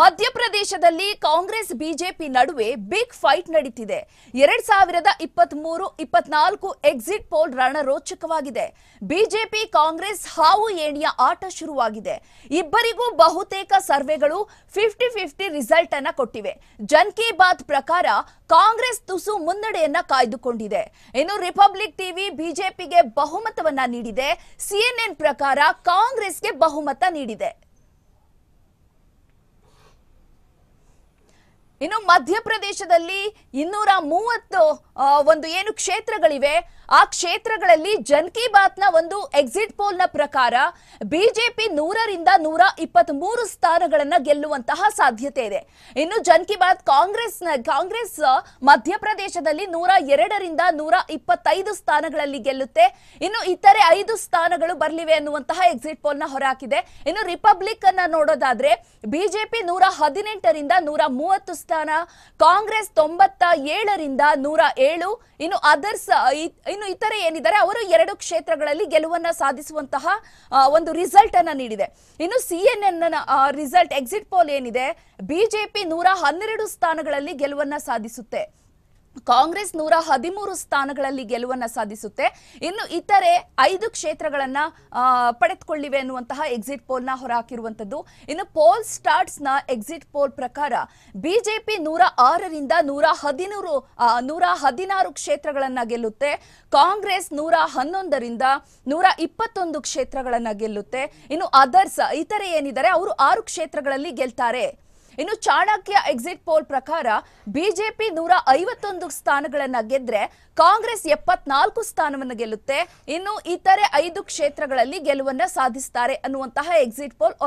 ಮಧ್ಯಪ್ರದೇಶದಲ್ಲಿ ಕಾಂಗ್ರೆಸ್ ಬಿಜೆಪಿ ನಡುವೆ big fight ನಡೀತಿದೆ ಎರಡ್ ಸಾವಿರದ ಇಪ್ಪತ್ತ್ ಮೂರು ಇಪ್ಪತ್ನಾಲ್ಕು ಎಕ್ಸಿಟ್ ಪೋಲ್ ರಣರೋಚಕವಾಗಿದೆ ಬಿಜೆಪಿ ಕಾಂಗ್ರೆಸ್ ಹಾವು ಏಣಿಯ ಆಟ ಶುರುವಾಗಿದೆ ಇಬ್ಬರಿಗೂ ಬಹುತೇಕ ಸರ್ವೆಗಳು ಫಿಫ್ಟಿ ಫಿಫ್ಟಿ ರಿಸಲ್ಟ್ ಅನ್ನ ಕೊಟ್ಟಿವೆ ಜನ್ ಕಿ ಬಾತ್ ಪ್ರಕಾರ ಕಾಂಗ್ರೆಸ್ ತುಸು ಮುನ್ನಡೆಯನ್ನ ಕಾಯ್ದುಕೊಂಡಿದೆ ಇನ್ನು ರಿಪಬ್ಲಿಕ್ ಟಿವಿ ಬಿಜೆಪಿಗೆ ಬಹುಮತವನ್ನ ನೀಡಿದೆ ಸಿಎನ್ಎನ್ ಪ್ರಕಾರ ಕಾಂಗ್ರೆಸ್ಗೆ ಬಹುಮತ ನೀಡಿದೆ ಇನ್ನು ಮಧ್ಯಪ್ರದೇಶದಲ್ಲಿ ಇನ್ನೂರ ಮೂವತ್ತು ಒಂದು ಏನು ಕ್ಷೇತ್ರಗಳಿವೆ ಆ ಕ್ಷೇತ್ರಗಳಲ್ಲಿ ಜನ್ ಕಿ ಬಾತ್ ನ ಒಂದು ಎಕ್ಸಿಟ್ ಪೋಲ್ ನ ಪ್ರಕಾರ ಬಿಜೆಪಿ ನೂರರಿಂದ ನೂರ ಇಪ್ಪತ್ತ್ ಮೂರು ಸ್ಥಾನಗಳನ್ನ ಗೆಲ್ಲುವಂತಹ ಸಾಧ್ಯತೆ ಇದೆ ಇನ್ನು ಜನ್ ಕಿ ಬಾತ್ ಕಾಂಗ್ರೆಸ್ ಕಾಂಗ್ರೆಸ್ ಮಧ್ಯಪ್ರದೇಶದಲ್ಲಿ ನೂರ ಎರಡರಿಂದ ನೂರ ಇಪ್ಪತ್ತೈದು ಸ್ಥಾನಗಳಲ್ಲಿ ಗೆಲ್ಲುತ್ತೆ ಇನ್ನು ಇತರೆ ಐದು ಸ್ಥಾನಗಳು ಬರಲಿವೆ ಅನ್ನುವಂತಹ ಎಕ್ಸಿಟ್ ಪೋಲ್ ನ ಹೊರಹಾಕಿದೆ ಇನ್ನು ರಿಪಬ್ಲಿಕ್ ಅನ್ನ ನೋಡೋದಾದ್ರೆ ಬಿಜೆಪಿ ನೂರ ಹದಿನೆಂಟರಿಂದ ನೂರ ಮೂವತ್ತು ಸ್ಥಾನ ಕಾಂಗ್ರೆಸ್ ತೊಂಬತ್ತ ಏಳರಿಂದ ನೂರ ಏಳು ಇನ್ನು ಅದರ್ಸ್ ಇನ್ನು ಇತರೆ ಏನಿದ್ದಾರೆ ಅವರು ಎರಡು ಕ್ಷೇತ್ರಗಳಲ್ಲಿ ಗೆಲುವನ್ನ ಸಾಧಿಸುವಂತಹ ಒಂದು ರಿಸಲ್ಟ್ ಅನ್ನ ನೀಡಿದೆ ಇನ್ನು C N result exit poll ಏನಿದೆ ಬಿಜೆಪಿ ನೂರ ಹನ್ನೆರಡು ಸ್ಥಾನಗಳಲ್ಲಿ ಗೆಲುವನ್ನ ಸಾಧಿಸುತ್ತೆ ಕಾಂಗ್ರೆಸ್ ನೂರ ಹದಿಮೂರು ಸ್ಥಾನಗಳಲ್ಲಿ ಗೆಲುವನ್ನು ಸಾಧಿಸುತ್ತೆ ಇನ್ನು ಇತರೆ ಐದು ಕ್ಷೇತ್ರಗಳನ್ನ ಪಡೆದುಕೊಳ್ಳಿವೆ ಎನ್ನುವಂತಹ ಎಕ್ಸಿಟ್ ಪೋಲ್ನ ಹೊರಹಾಕಿರುವಂತದ್ದು ಇನ್ನು ಪೋಲ್ ಸ್ಟಾರ್ಟ್ಸ್ ನ ಎಕ್ಸಿಟ್ ಪೋಲ್ ಪ್ರಕಾರ ಬಿಜೆಪಿ ನೂರ ಆರರಿಂದ ನೂರ ಹದಿನೂರು ನೂರ ಹದಿನಾರು ಕ್ಷೇತ್ರಗಳನ್ನ ಗೆಲ್ಲುತ್ತೆ ಕಾಂಗ್ರೆಸ್ ನೂರ ಹನ್ನೊಂದರಿಂದ ನೂರ ಇಪ್ಪತ್ತೊಂದು ಕ್ಷೇತ್ರಗಳನ್ನ ಗೆಲ್ಲುತ್ತೆ ಇನ್ನು ಅದರ್ಸ್ ಇತರೆ ಏನಿದ್ದಾರೆ ಅವರು ಆರು ಕ್ಷೇತ್ರಗಳಲ್ಲಿ ಗೆಲ್ತಾರೆ ಇನ್ನು ಚಾಣಕ್ಯ ಎಕ್ಸಿಟ್ ಪೋಲ್ ಪ್ರಕಾರ ಬಿಜೆಪಿ ನೂರ ಐವತ್ತೊಂದು ಸ್ಥಾನಗಳನ್ನ ಗೆದ್ರೆ ಕಾಂಗ್ರೆಸ್ ಎಪ್ಪತ್ನಾಲ್ಕು ಸ್ಥಾನವನ್ನು ಗೆಲ್ಲುತ್ತೆ ಇನ್ನು ಇತರೆ ಐದು ಕ್ಷೇತ್ರಗಳಲ್ಲಿ ಗೆಲುವನ್ನ ಸಾಧಿಸ್ತಾರೆ ಅನ್ನುವಂತಹ ಎಕ್ಸಿಟ್ ಪೋಲ್